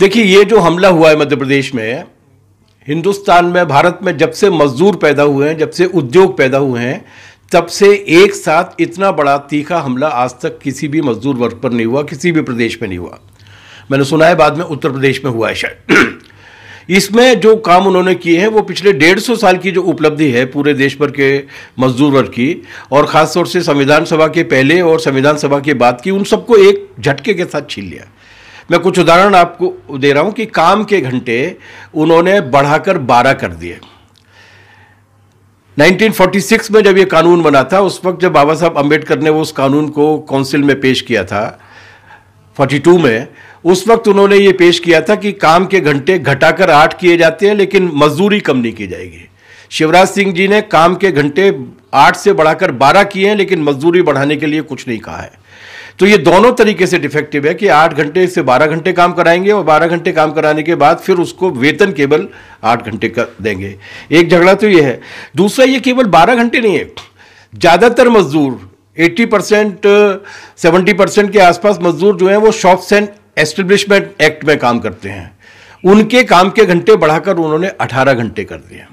देखिए ये जो हमला हुआ है मध्य प्रदेश में हिंदुस्तान में भारत में जब से मजदूर पैदा हुए हैं जब से उद्योग पैदा हुए हैं तब से एक साथ इतना बड़ा तीखा हमला आज तक किसी भी मजदूर वर्ग पर नहीं हुआ किसी भी प्रदेश में नहीं हुआ मैंने सुना है बाद में उत्तर प्रदेश में हुआ है शायद इसमें जो काम उन्होंने किए हैं वो पिछले डेढ़ सौ साल की जो उपलब्धि है पूरे देश भर के मजदूर वर्ग की और ख़ासतौर से संविधान सभा के पहले और संविधान सभा के बाद की उन सबको एक झटके के साथ छीन लिया मैं कुछ उदाहरण आपको दे रहा हूं कि काम के घंटे उन्होंने बढ़ाकर बारह कर दिए 1946 में जब ये कानून बना था उस वक्त जब बाबा साहब अम्बेडकर ने वो उस कानून को काउंसिल में पेश किया था 42 में उस वक्त उन्होंने ये पेश किया था कि काम के घंटे घटाकर आठ किए जाते हैं लेकिन मजदूरी कम नहीं की जाएगी शिवराज सिंह जी ने काम के घंटे आठ से बढ़ाकर बारह किए हैं लेकिन मजदूरी बढ़ाने के लिए कुछ नहीं कहा है तो ये दोनों तरीके से डिफेक्टिव है कि आठ घंटे से बारह घंटे काम कराएंगे और बारह घंटे काम कराने के बाद फिर उसको वेतन केवल आठ घंटे कर देंगे एक झगड़ा तो ये है दूसरा ये केवल बारह घंटे नहीं है ज़्यादातर मजदूर 80 परसेंट सेवेंटी परसेंट के आसपास मजदूर जो हैं वो शॉप्स एंड एस्टेब्लिशमेंट एक्ट में काम करते हैं उनके काम के घंटे बढ़ाकर उन्होंने 18 घंटे कर दिए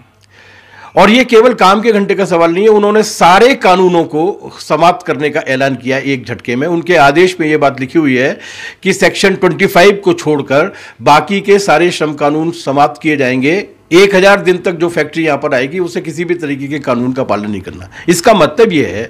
और ये केवल काम के घंटे का सवाल नहीं है उन्होंने सारे कानूनों को समाप्त करने का ऐलान किया एक झटके में उनके आदेश में ये बात लिखी हुई है कि सेक्शन 25 को छोड़कर बाकी के सारे श्रम कानून समाप्त किए जाएंगे एक हजार दिन तक जो फैक्ट्री यहाँ पर आएगी उसे किसी भी तरीके के कानून का पालन नहीं करना इसका मतलब यह है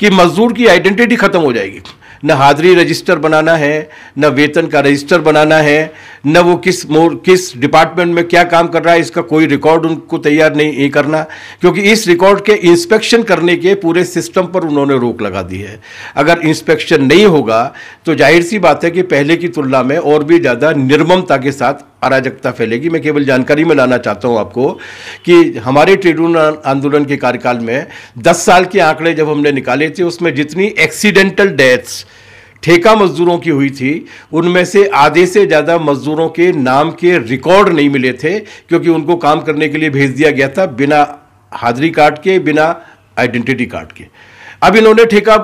कि मजदूर की आइडेंटिटी खत्म हो जाएगी न हाजिरी रजिस्टर बनाना है न वेतन का रजिस्टर बनाना है न वो किस मोर किस डिपार्टमेंट में क्या काम कर रहा है इसका कोई रिकॉर्ड उनको तैयार नहीं करना क्योंकि इस रिकॉर्ड के इंस्पेक्शन करने के पूरे सिस्टम पर उन्होंने रोक लगा दी है अगर इंस्पेक्शन नहीं होगा तो जाहिर सी बात है कि पहले की तुलना में और भी ज़्यादा निर्ममता के साथ अराजकता फैलेगी मैं केवल जानकारी में लाना चाहता हूं आपको कि हमारे ट्रेड आंदोलन के कार्यकाल में 10 साल के आंकड़े जब हमने निकाले थे उसमें जितनी एक्सीडेंटल डेथ्स ठेका मजदूरों की हुई थी उनमें से आधे से ज़्यादा मजदूरों के नाम के रिकॉर्ड नहीं मिले थे क्योंकि उनको काम करने के लिए भेज दिया गया था बिना हाजिरी कार्ड के बिना आइडेंटिटी कार्ड के अब इन्होंने ठेका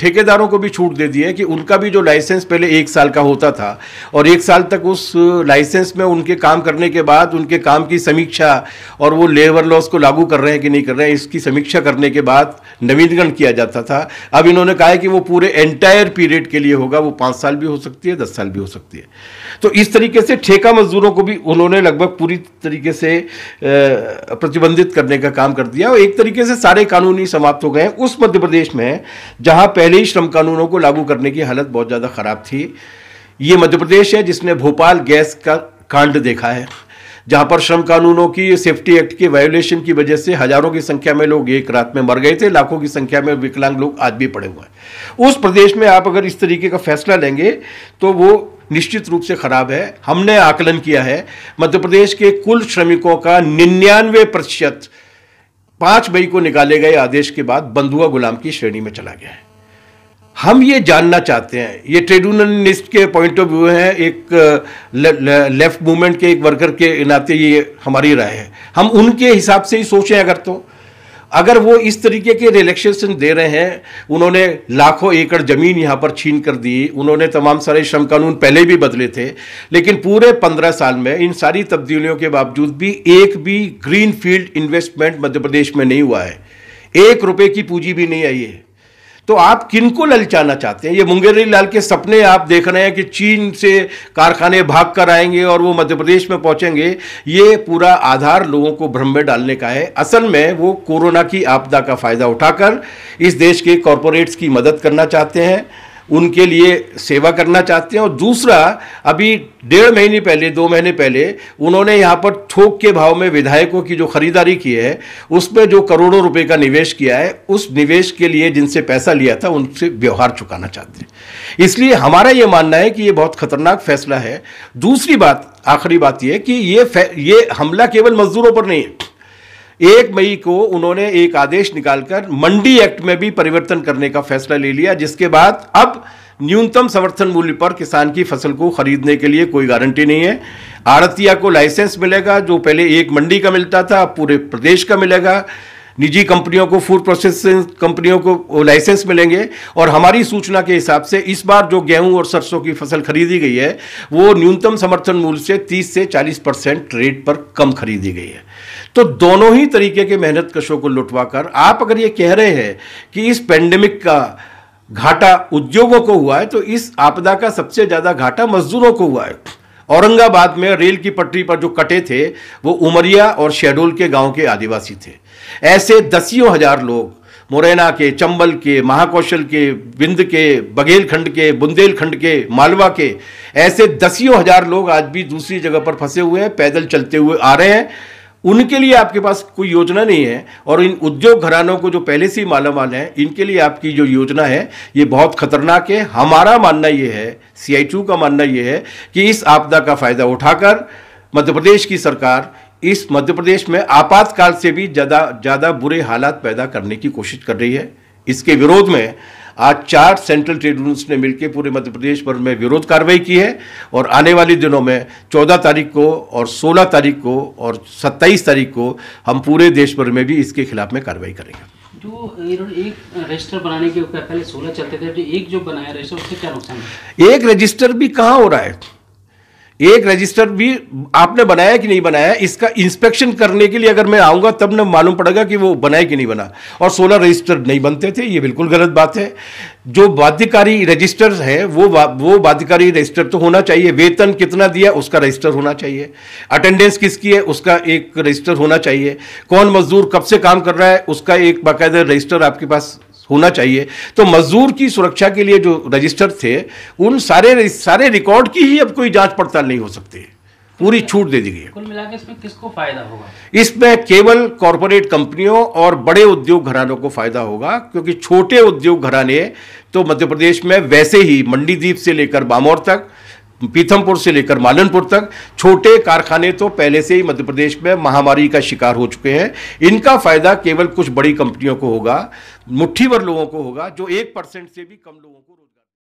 ठेकेदारों को भी छूट दे दी है कि उनका भी जो लाइसेंस पहले एक साल का होता था और एक साल तक उस लाइसेंस में उनके काम करने के बाद उनके काम की समीक्षा और वो लेबर लॉस को लागू कर रहे हैं कि नहीं कर रहे हैं इसकी समीक्षा करने के बाद नवीनीकरण किया जाता था अब इन्होंने कहा है कि वो पूरे एंटायर पीरियड के लिए होगा वो पाँच साल भी हो सकती है दस साल भी हो सकती है तो इस तरीके से ठेका मजदूरों को भी उन्होंने लगभग पूरी तरीके से प्रतिबंधित करने का काम कर दिया और एक तरीके से सारे कानूनी समाप्त हो गए हैं उस मध्य प्रदेश प्रदेश में है जहां पहले ही श्रम कानूनों को लागू करने की हालत बहुत ज़्यादा ख़राब थी ये मध्य प्रदेश है जिसने भोपाल गैस का कांड देखा है जहां पर श्रम कानूनों की सेफ्टी एक्ट के वायोलेशन की वजह से हजारों की संख्या में लोग एक रात में मर गए थे लाखों की संख्या में विकलांग लोग आज भी पड़े हुए हैं उस प्रदेश में आप अगर इस तरीके का फैसला लेंगे तो वो निश्चित रूप से खराब है हमने आकलन किया है मध्य प्रदेश के कुल श्रमिकों का निन्यानवे प्रतिशत पांच मई को निकाले गए आदेश के बाद बंधुआ गुलाम की श्रेणी में चला गया है हम ये जानना चाहते हैं ये ट्रेड के पॉइंट ऑफ व्यू है एक लेफ्ट मूवमेंट के एक वर्कर के नाते ये हमारी राय है हम उनके हिसाब से ही सोचें अगर तो अगर वो इस तरीके के रिलैक्सेशन दे रहे हैं उन्होंने लाखों एकड़ ज़मीन यहाँ पर छीन कर दी उन्होंने तमाम सारे श्रम कानून पहले भी बदले थे लेकिन पूरे पंद्रह साल में इन सारी तब्दीलियों के बावजूद भी एक भी green field investment Madhya Pradesh में नहीं हुआ है एक रुपये की पूंजी भी नहीं आई है तो आप किनको ललचाना चाहते हैं ये मुंगेरी लाल के सपने आप देख रहे हैं कि चीन से कारखाने भाग कर आएंगे और वो मध्य प्रदेश में पहुंचेंगे ये पूरा आधार लोगों को भ्रम में डालने का है असल में वो कोरोना की आपदा का फ़ायदा उठाकर इस देश के कॉरपोरेट्स की मदद करना चाहते हैं उनके लिए सेवा करना चाहते हैं और दूसरा अभी डेढ़ महीने पहले दो महीने पहले उन्होंने यहाँ पर थोक के भाव में विधायकों की जो खरीदारी की है उसमें जो करोड़ों रुपए का निवेश किया है उस निवेश के लिए जिनसे पैसा लिया था उनसे व्यवहार चुकाना चाहते हैं इसलिए हमारा ये मानना है कि ये बहुत खतरनाक फैसला है दूसरी बात आखिरी बात यह कि ये ये हमला केवल मजदूरों पर नहीं है एक मई को उन्होंने एक आदेश निकालकर मंडी एक्ट में भी परिवर्तन करने का फैसला ले लिया जिसके बाद अब न्यूनतम समर्थन मूल्य पर किसान की फसल को खरीदने के लिए कोई गारंटी नहीं है आड़तिया को लाइसेंस मिलेगा जो पहले एक मंडी का मिलता था अब पूरे प्रदेश का मिलेगा निजी कंपनियों को फूड प्रोसेसिंग कंपनियों को लाइसेंस मिलेंगे और हमारी सूचना के हिसाब से इस बार जो गेहूं और सरसों की फसल खरीदी गई है वो न्यूनतम समर्थन मूल्य से 30 से 40 परसेंट रेट पर कम खरीदी गई है तो दोनों ही तरीके के मेहनत कशों को लुटवाकर आप अगर ये कह रहे हैं कि इस पेंडेमिक का घाटा उद्योगों को हुआ है तो इस आपदा का सबसे ज़्यादा घाटा मजदूरों को हुआ है औरंगाबाद में रेल की पटरी पर जो कटे थे वो उमरिया और शहडोल के गांव के आदिवासी थे ऐसे दसियों हजार लोग मुरैना के चंबल के महाकौशल के बिंद के बघेलखंड के बुंदेलखंड के मालवा के ऐसे दसियों हजार लोग आज भी दूसरी जगह पर फंसे हुए हैं पैदल चलते हुए आ रहे हैं उनके लिए आपके पास कोई योजना नहीं है और इन उद्योग घरानों को जो पहले से ही मालामाल हैं इनके लिए आपकी जो योजना है ये बहुत खतरनाक है हमारा मानना ये है सी का मानना ये है कि इस आपदा का फ़ायदा उठाकर मध्य प्रदेश की सरकार इस मध्य प्रदेश में आपातकाल से भी ज़्यादा ज़्यादा बुरे हालात पैदा करने की कोशिश कर रही है इसके विरोध में आज चार सेंट्रल ट्रेड यूनियंस ने मिलकर पूरे मध्य प्रदेश भर में विरोध कार्रवाई की है और आने वाले दिनों में चौदह तारीख को और सोलह तारीख को और सत्ताईस तारीख को हम पूरे देश भर में भी इसके खिलाफ में कार्रवाई करेंगे जो तो, एक रजिस्टर बनाने के पहले सोलह चलते थे तो एक जो बनाया रजिस्टर उससे क्या नुकसान एक रजिस्टर भी कहाँ हो रहा है एक रजिस्टर भी आपने बनाया कि नहीं बनाया इसका इंस्पेक्शन करने के लिए अगर मैं आऊँगा तब न मालूम पड़ेगा कि वो बनाया कि नहीं बना और सोलह रजिस्टर नहीं बनते थे ये बिल्कुल गलत बात है जो बाध्यकारी रजिस्टर है वो वो बाध्यकारी रजिस्टर तो होना चाहिए वेतन कितना दिया उसका रजिस्टर होना चाहिए अटेंडेंस किसकी है उसका एक रजिस्टर होना चाहिए कौन मजदूर कब से काम कर रहा है उसका एक बाकायदा रजिस्टर आपके पास होना चाहिए तो मजदूर की सुरक्षा के लिए जो रजिस्टर थे उन सारे सारे रिकॉर्ड की ही अब कोई जांच पड़ताल नहीं हो सकती पूरी छूट दे दी गई कुल इसमें किसको फायदा होगा इसमें केवल कॉरपोरेट कंपनियों और बड़े उद्योग घरानों को फायदा होगा क्योंकि छोटे उद्योग घराने तो मध्य प्रदेश में वैसे ही मंडीदीप से लेकर बामौर तक पीथमपुर से लेकर मालनपुर तक छोटे कारखाने तो पहले से ही मध्य प्रदेश में महामारी का शिकार हो चुके हैं इनका फायदा केवल कुछ बड़ी कंपनियों को होगा मुट्ठी भर लोगों को होगा जो एक परसेंट से भी कम लोगों को